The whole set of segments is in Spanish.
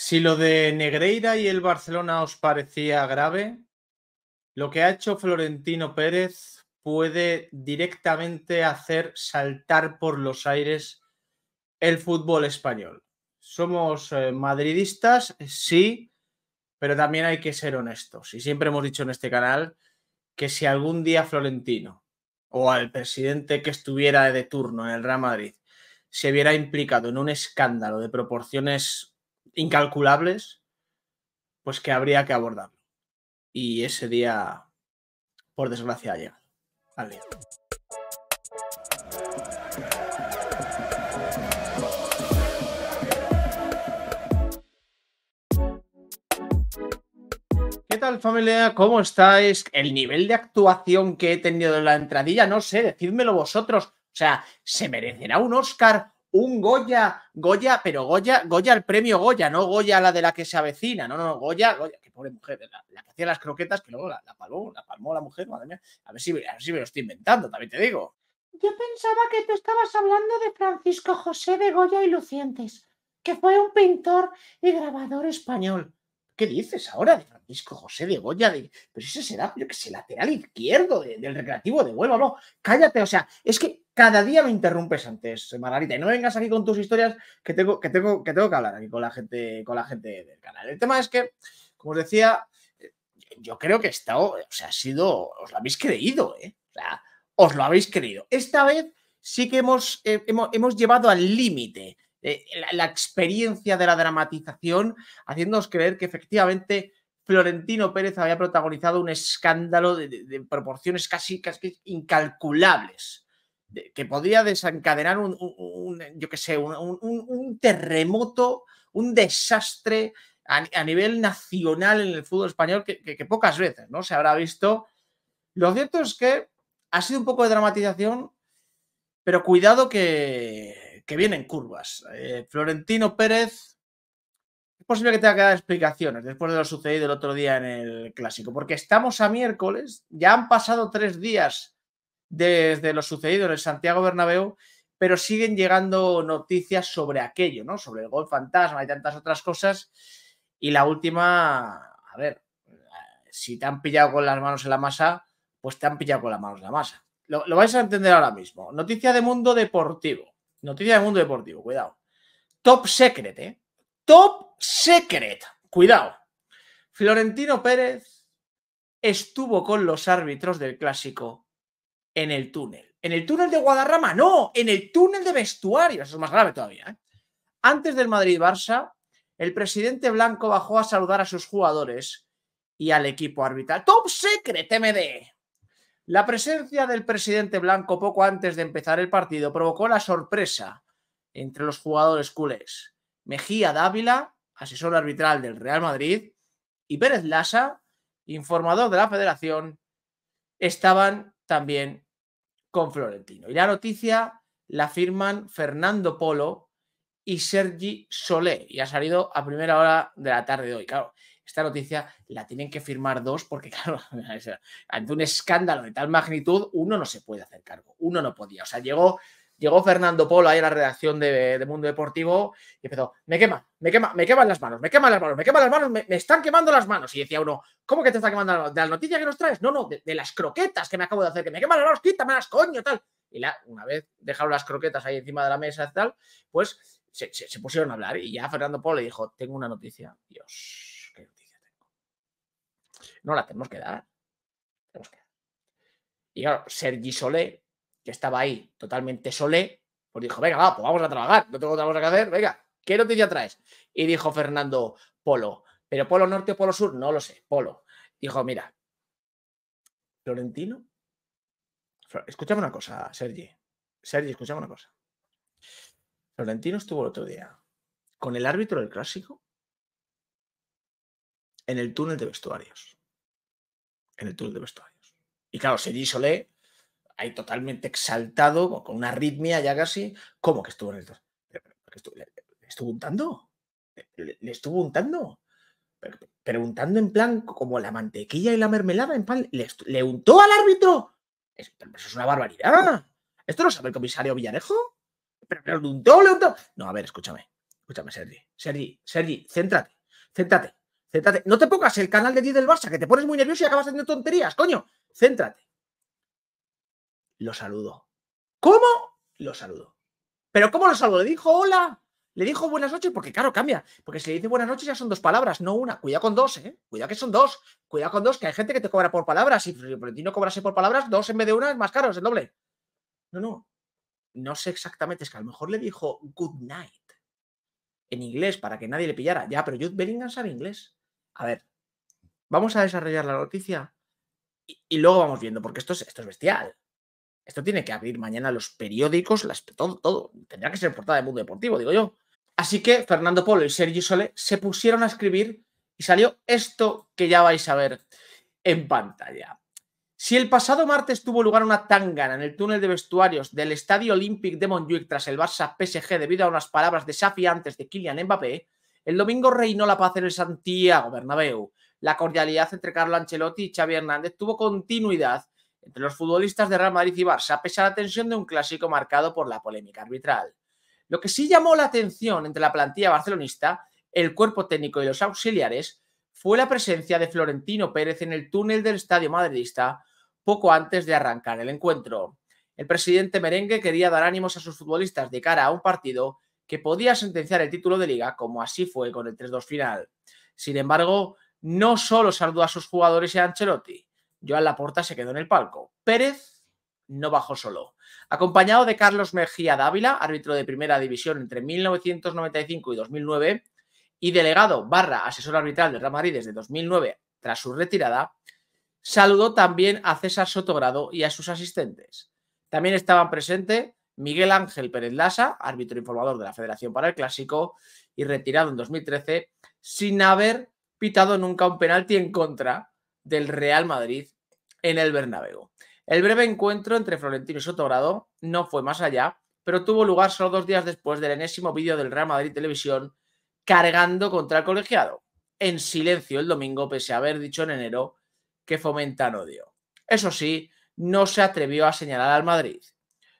Si lo de Negreira y el Barcelona os parecía grave, lo que ha hecho Florentino Pérez puede directamente hacer saltar por los aires el fútbol español. Somos eh, madridistas, sí, pero también hay que ser honestos. Y siempre hemos dicho en este canal que si algún día Florentino o al presidente que estuviera de turno en el Real Madrid se viera implicado en un escándalo de proporciones incalculables, pues que habría que abordar. Y ese día, por desgracia, ha llegado. ¿Qué tal familia? ¿Cómo estáis? El nivel de actuación que he tenido en la entradilla, no sé, decídmelo vosotros. O sea, ¿se merecerá un Oscar un Goya, Goya, pero Goya, Goya el premio Goya, no Goya la de la que se avecina, no, no, Goya, Goya, que pobre mujer, la, que hacía las croquetas, que luego la, palmó, la palmó la mujer, madre mía, a ver, si, a ver si me lo estoy inventando, también te digo. Yo pensaba que tú estabas hablando de Francisco José de Goya y Lucientes, que fue un pintor y grabador español. ¿qué dices ahora de Francisco José de Goya? De, pero ese será, yo que sé, lateral izquierdo del recreativo de Huelva, no, cállate, o sea, es que cada día me interrumpes antes, Margarita, y no vengas aquí con tus historias que tengo que, tengo, que, tengo que hablar aquí con la, gente, con la gente del canal. El tema es que, como os decía, eh, yo creo que ha sido, os lo habéis creído, ¿eh? O sea, os lo habéis creído. Esta vez sí que hemos, eh, hemos, hemos llevado al límite eh, la, experiencia de la dramatización, haciéndonos creer que efectivamente Florentino Pérez había protagonizado un escándalo de, proporciones casi, incalculables, que podría desencadenar un, que sé, un, terremoto, un desastre a, nivel nacional en el fútbol español que, que pocas veces ¿no? se habrá visto. Lo cierto es que ha sido un poco de dramatización, pero cuidado que que vienen curvas. Eh, Florentino Pérez, es posible que tenga que dar explicaciones después de lo sucedido el otro día en el clásico, porque estamos a miércoles, ya han pasado tres días desde lo sucedido en el Santiago Bernabéu, pero siguen llegando noticias sobre aquello, ¿no? Sobre el gol fantasma y tantas otras cosas. Y la última, a ver, si te han pillado con las manos en la masa, pues te han pillado con las manos en la masa. lo vais a entender ahora mismo. Noticia de Mundo Deportivo. Noticia del mundo deportivo, cuidado. Top secret, ¿eh? Top secret, cuidado. Florentino Pérez estuvo con los árbitros del clásico en el túnel. ¿En el túnel de Guadarrama? No, en el túnel de vestuarios. Eso es más grave todavía. ¿eh? Antes del Madrid-Barça, el presidente Blanco bajó a saludar a sus jugadores y al equipo arbitral. ¡Top secret, MD! La presencia del presidente blanco poco antes de empezar el partido provocó la sorpresa entre los jugadores culés. Mejía Dávila, asesor arbitral del Real Madrid, y Pérez Lasa, informador de la federación, estaban también con Florentino. Y la noticia la firman Fernando Polo y Sergi Solé, y ha salido a primera hora de la tarde de hoy. Claro, esta noticia la tienen que firmar dos porque, claro, ante un escándalo de tal magnitud, uno no se puede hacer cargo, uno no podía. O sea, llegó, llegó Fernando Polo ahí a la redacción de, Mundo Deportivo y empezó, me quema, me quema, me queman las manos, me queman las manos, me queman las manos, me, están quemando las manos. Y decía uno, ¿cómo que te está quemando las manos? ¿De las noticias que nos traes? No, no, de, las croquetas que me acabo de hacer, que me queman las manos, quítamelas, coño, tal. Y la, una vez dejaron las croquetas ahí encima de la mesa y tal, pues se pusieron a hablar y ya Fernando Polo le dijo, tengo una noticia, Dios no la tenemos que dar. Y claro, Sergi Solé, que estaba ahí totalmente Solé, pues dijo, venga, pues vamos a trabajar, no tengo otra cosa que hacer, venga, ¿qué noticia traes? Y dijo Fernando Polo, pero Polo Norte, o Polo Sur, no lo sé, Polo. Dijo, mira, Florentino, escúchame una cosa, Sergi, Sergi, escúchame una cosa. Florentino estuvo el otro día con el árbitro del clásico en el túnel de vestuarios en el túnel de vestuarios. Y claro, Sergi Solé, ahí totalmente exaltado, con una arritmia ya casi, ¿cómo que estuvo en el ¿Le estuvo untando? ¿Le, estuvo untando? Preguntando en plan como la mantequilla y la mermelada, en pan? ¿le, untó al árbitro? Eso es una barbaridad. ¿Esto lo sabe el comisario Villarejo? Pero, le untó, le untó. No, a ver, escúchame. Escúchame, Sergi. Sergi, Sergi, céntrate. Céntrate. Céntrate. No te pongas el canal de 10 del Barça, que te pones muy nervioso y acabas haciendo tonterías, coño. Céntrate. Lo saludo. ¿Cómo? Lo saludo. ¿Pero cómo lo saludo? ¿Le dijo hola? ¿Le dijo buenas noches? Porque claro, cambia. Porque si le dice buenas noches ya son dos palabras, no una. Cuidado con dos, ¿eh? Cuidado que son dos. Cuidado con dos, que hay gente que te cobra por palabras. y Si no cobrase por palabras, dos en vez de una es más caro, es el doble. No, no. No sé exactamente. Es que a lo mejor le dijo good night en inglés para que nadie le pillara. Ya, pero Jude Bellingham sabe inglés a ver, vamos a desarrollar la noticia y, luego vamos viendo, porque esto es, esto es bestial. Esto tiene que abrir mañana los periódicos, las, todo, todo. tendría que ser portada del mundo deportivo, digo yo. Así que Fernando Polo y Sergio Sole se pusieron a escribir y salió esto que ya vais a ver en pantalla. Si el pasado martes tuvo lugar una tangana en el túnel de vestuarios del Estadio Olympique de Montjuic tras el Barça PSG debido a unas palabras desafiantes de Kylian Mbappé, el domingo reinó la paz en el Santiago Bernabéu. La cordialidad entre Carlo Ancelotti y Xavi Hernández tuvo continuidad entre los futbolistas de Real Madrid y Barça, a pesar la tensión de un clásico marcado por la polémica arbitral. Lo que sí llamó la atención entre la plantilla barcelonista, el cuerpo técnico y los auxiliares fue la presencia de Florentino Pérez en el túnel del estadio madridista poco antes de arrancar el encuentro. El presidente merengue quería dar ánimos a sus futbolistas de cara a un partido que podía sentenciar el título de liga, como así fue con el 3-2 final. Sin embargo, no solo saludó a sus jugadores y a Ancelotti, Joan Laporta se quedó en el palco. Pérez no bajó solo. Acompañado de Carlos Mejía Dávila, árbitro de primera división entre 1995 y 2009, y delegado barra asesor arbitral de Real Madrid desde 2009 tras su retirada, saludó también a César Sotogrado y a sus asistentes. También estaban presentes Miguel Ángel Pérez Lasa, árbitro informador de la Federación para el Clásico y retirado en 2013 sin haber pitado nunca un penalti en contra del Real Madrid en el Bernabéu. El breve encuentro entre Florentino y Sotogrado no fue más allá, pero tuvo lugar solo dos días después del enésimo vídeo del Real Madrid Televisión cargando contra el colegiado, en silencio el domingo, pese a haber dicho en enero que fomentan odio. Eso sí, no se atrevió a señalar al Madrid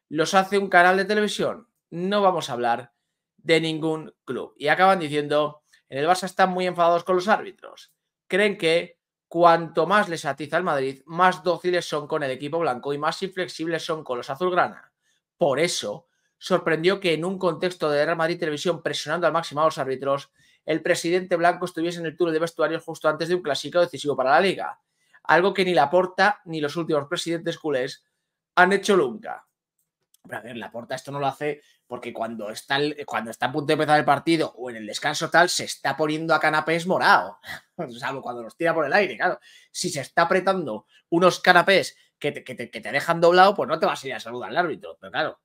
los hace un canal de televisión. No vamos a hablar de ningún club. Y acaban diciendo, en el Barça están muy enfadados con los árbitros. Creen que cuanto más les atiza el Madrid, más dóciles son con el equipo blanco y más inflexibles son con los azulgrana. Por eso, sorprendió que en un contexto de Real Madrid Televisión presionando al máximo a los árbitros, el presidente blanco estuviese en el túnel de vestuarios justo antes de un clásico decisivo para la liga. Algo que ni Porta ni los últimos presidentes culés han hecho nunca a ver, puerta esto no lo hace porque cuando está, cuando está a punto de empezar el partido o en el descanso tal, se está poniendo a canapés morado. Salvo cuando los tira por el aire, claro. Si se está apretando unos canapés que te, dejan doblado, pues no te vas a ir a saludar al árbitro. Pero claro,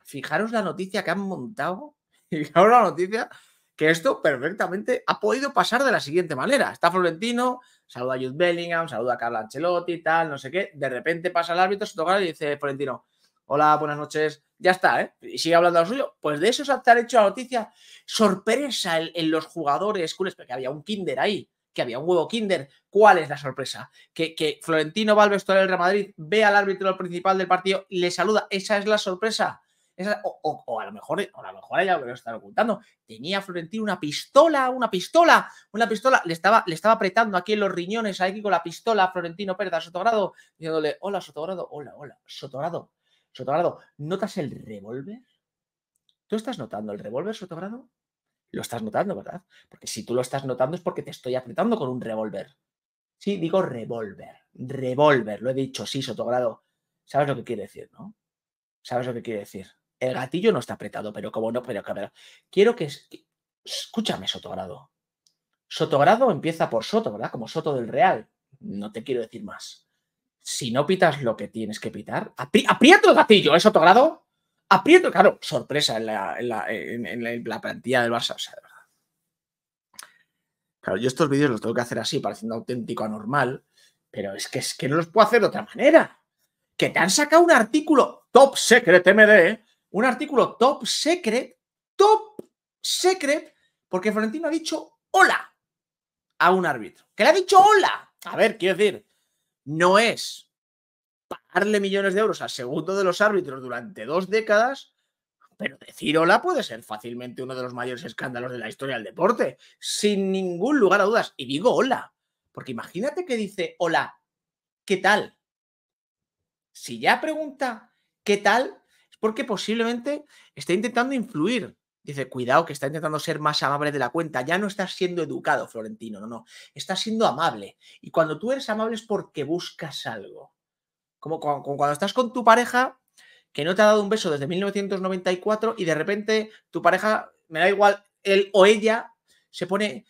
fijaros la noticia que han montado. y Fijaros la noticia que esto perfectamente ha podido pasar de la siguiente manera. Está Florentino, saluda a Jude Bellingham, saluda a Carlo Ancelotti, tal, no sé qué. De repente pasa el árbitro, se toca y dice Florentino, hola, buenas noches, ya está, ¿eh? Y sigue hablando lo suyo. Pues de eso se ha hecho la noticia. Sorpresa en, los jugadores, que había un Kinder ahí, que había un huevo Kinder. ¿Cuál es la sorpresa? Que, que Florentino Valverde, está del Real Madrid, ve al árbitro principal del partido y le saluda. Esa es la sorpresa. o, a lo mejor, a lo mejor ella lo está ocultando. Tenía Florentino una pistola, una pistola, una pistola. Le estaba, le estaba apretando aquí en los riñones, aquí con la pistola Florentino Pérez Sotogrado, diciéndole, hola Sotogrado, hola, hola, Sotogrado Sotogrado, ¿notas el revólver? ¿Tú estás notando el revólver, Sotogrado? Lo estás notando, ¿verdad? Porque si tú lo estás notando es porque te estoy apretando con un revólver. Sí, digo revólver, revólver, lo he dicho, sí, Sotogrado. ¿Sabes lo que quiere decir, no? ¿Sabes lo que quiere decir? El gatillo no está apretado, pero como no, pero acabar Quiero que. Escúchame, Sotogrado. Sotogrado empieza por Soto, ¿verdad? Como Soto del Real. No te quiero decir más si no pitas lo que tienes que pitar, Aprieto aprieta el gatillo, es otro grado. Aprieto, claro, sorpresa en la, plantilla del Barça. O sea, de verdad. Claro, yo estos vídeos los tengo que hacer así, pareciendo auténtico anormal, pero es que, es que no los puedo hacer de otra manera. Que te han sacado un artículo top secret, MD, ¿eh? un artículo top secret, top secret, porque Florentino ha dicho hola a un árbitro. Que le ha dicho hola. A ver, quiero decir, no es pagarle millones de euros al segundo de los árbitros durante dos décadas, pero decir hola puede ser fácilmente uno de los mayores escándalos de la historia del deporte, sin ningún lugar a dudas. Y digo hola, porque imagínate que dice hola, ¿qué tal? Si ya pregunta qué tal, es porque posiblemente está intentando influir Dice, cuidado, que está intentando ser más amable de la cuenta. Ya no estás siendo educado, Florentino, no, no. Estás siendo amable. Y cuando tú eres amable es porque buscas algo. Como cuando, estás con tu pareja que no te ha dado un beso desde 1994 y de repente tu pareja, me da igual, él o ella, se pone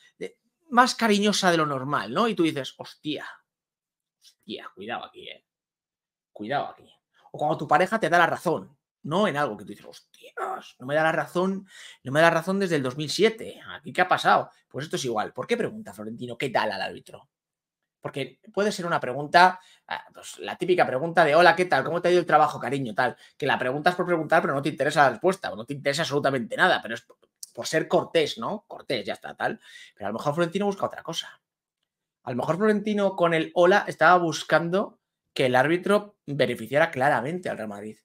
más cariñosa de lo normal, ¿no? Y tú dices, hostia, hostia, cuidado aquí, eh. Cuidado aquí. O cuando tu pareja te da la razón no en algo que tú dices, hostias, no me da la razón, no me da la razón desde el 2007, aquí qué ha pasado. Pues esto es igual. ¿Por qué pregunta Florentino qué tal al árbitro? Porque puede ser una pregunta, ah, pues la típica pregunta de hola, ¿qué tal? ¿Cómo te ha ido el trabajo, cariño? Tal, que la preguntas por preguntar, pero no te interesa la respuesta, o no te interesa absolutamente nada, pero es por ser cortés, ¿no? Cortés, ya está, tal. Pero a lo mejor Florentino busca otra cosa. A lo mejor Florentino con el hola estaba buscando que el árbitro beneficiara claramente al Real Madrid.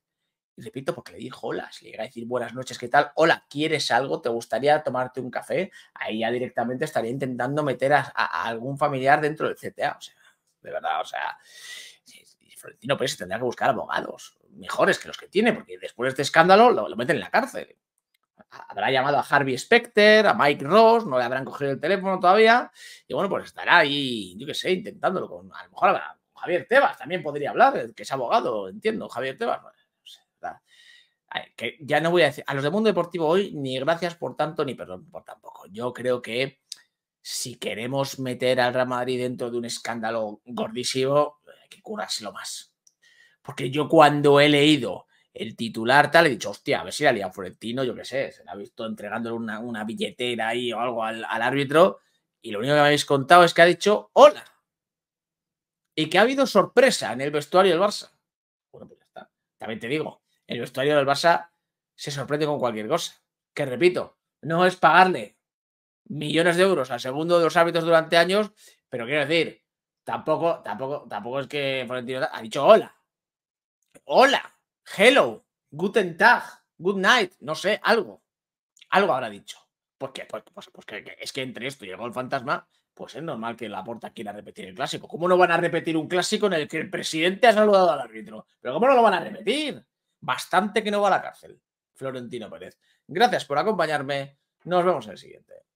Y repito, porque le dijo hola, si le llega a decir buenas noches, ¿qué tal? Hola, ¿quieres algo? ¿Te gustaría tomarte un café? Ahí ya directamente estaría intentando meter a, algún familiar dentro del CTA. O sea, de verdad, o sea, Florentino Pérez tendrá que buscar abogados mejores que los que tiene, porque después de este escándalo lo, meten en la cárcel. Habrá llamado a Harvey Specter, a Mike Ross, no le habrán cogido el teléfono todavía. Y bueno, pues estará ahí, yo qué sé, intentándolo con, a lo mejor habrá Javier Tebas también podría hablar, que es abogado, entiendo, Javier Tebas. Bueno, que ya no voy a decir, a los de mundo deportivo hoy, ni gracias por tanto, ni perdón por tampoco. Yo creo que si queremos meter al Real Madrid dentro de un escándalo gordísimo, hay que curárselo más. Porque yo cuando he leído el titular tal, he dicho, hostia, a ver si la liado Florentino, yo qué sé, se la ha visto entregándole una, billetera ahí o algo al, al árbitro, y lo único que me habéis contado es que ha dicho, hola, y que ha habido sorpresa en el vestuario del Barça. Bueno, pues ya está. También te digo, el vestuario del Barça se sorprende con cualquier cosa. Que repito, no es pagarle millones de euros al segundo de los árbitros durante años, pero quiero decir, tampoco, tampoco, tampoco es que Florentino ha dicho hola. Hola, hello, guten tag, good night, no sé, algo. Algo habrá dicho. Porque, pues, pues, pues, pues que, es que entre esto y el gol fantasma, pues es normal que la porta quiera repetir el clásico. ¿Cómo no van a repetir un clásico en el que el presidente ha saludado al árbitro? Pero ¿cómo no lo van a repetir? bastante que no va a la cárcel, Florentino Pérez. Gracias por acompañarme. Nos vemos en el siguiente.